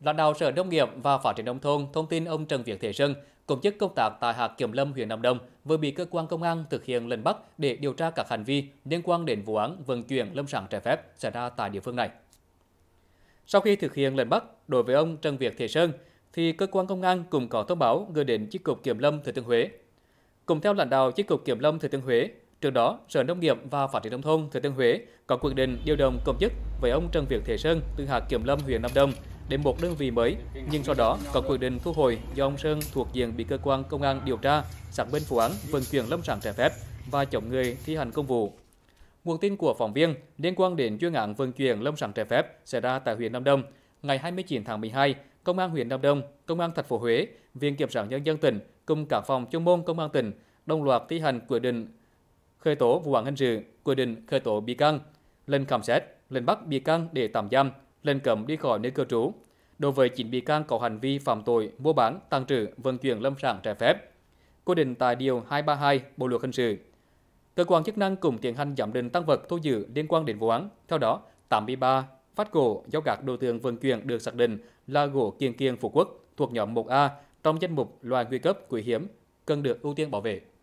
Lãnh đạo Sở Nông nghiệp và Phát triển nông thôn thông tin ông Trần Việt Thế Sơn, công chức công tác tại hạt Kiểm Lâm huyện Nam Đông vừa bị cơ quan công an thực hiện lệnh bắt để điều tra các hành vi liên quan đến vụ án vận chuyển lâm sản trái phép xảy ra tại địa phương này. Sau khi thực hiện lệnh bắt đối với ông Trần Việt Thế Sơn, thì cơ quan công an cũng có thông báo gửi đến chi cục Kiểm Lâm Thừa Thiên Huế. Cùng theo lãnh đạo chi cục Kiểm Lâm Thừa Thiên Huế, Trước đó, Sở Nông nghiệp và Phát triển nông thôn Thừa Thiên Huế có quyết định điều động công chức với ông Trần Việt Thế Sơn từ hạt Kiểm Lâm huyện Nam Đông để một đơn vị mới, nhưng sau đó có quyết định thu hồi do ông Sơn thuộc diện bị cơ quan công an điều tra, xác minh vụ án vận chuyển lâm sản trái phép và chống người thi hành công vụ. Nguồn tin của phóng viên liên quan đến chuyên án vận chuyển lâm sản trái phép xảy ra tại huyện Nam Đông, ngày 29 tháng 12, Công an huyện Nam Đông, Công an thành phố Huế, Viện kiểm sát nhân dân tỉnh cùng cả phòng chuyên môn công an tỉnh đồng loạt thi hành quyết định khởi tố vụ án hình sự, quyết định khởi tố bị can, lệnh khám xét, lệnh bắt bị can để tạm giam lệnh cấm đi khỏi nơi cư trú đối với chín bị can có hành vi phạm tội mua bán, tàng trữ, vận chuyển lâm sản trái phép. Quy định tại điều 232 Bộ luật hình sự. Cơ quan chức năng cùng tiến hành giám định tăng vật thu giữ liên quan đến vụ án. Theo đó, 83 phát gỗ do các đối tượng vận chuyển được xác định là gỗ kiên kiên Phú Quốc thuộc nhóm 1A trong danh mục loài nguy cấp quý hiếm cần được ưu tiên bảo vệ.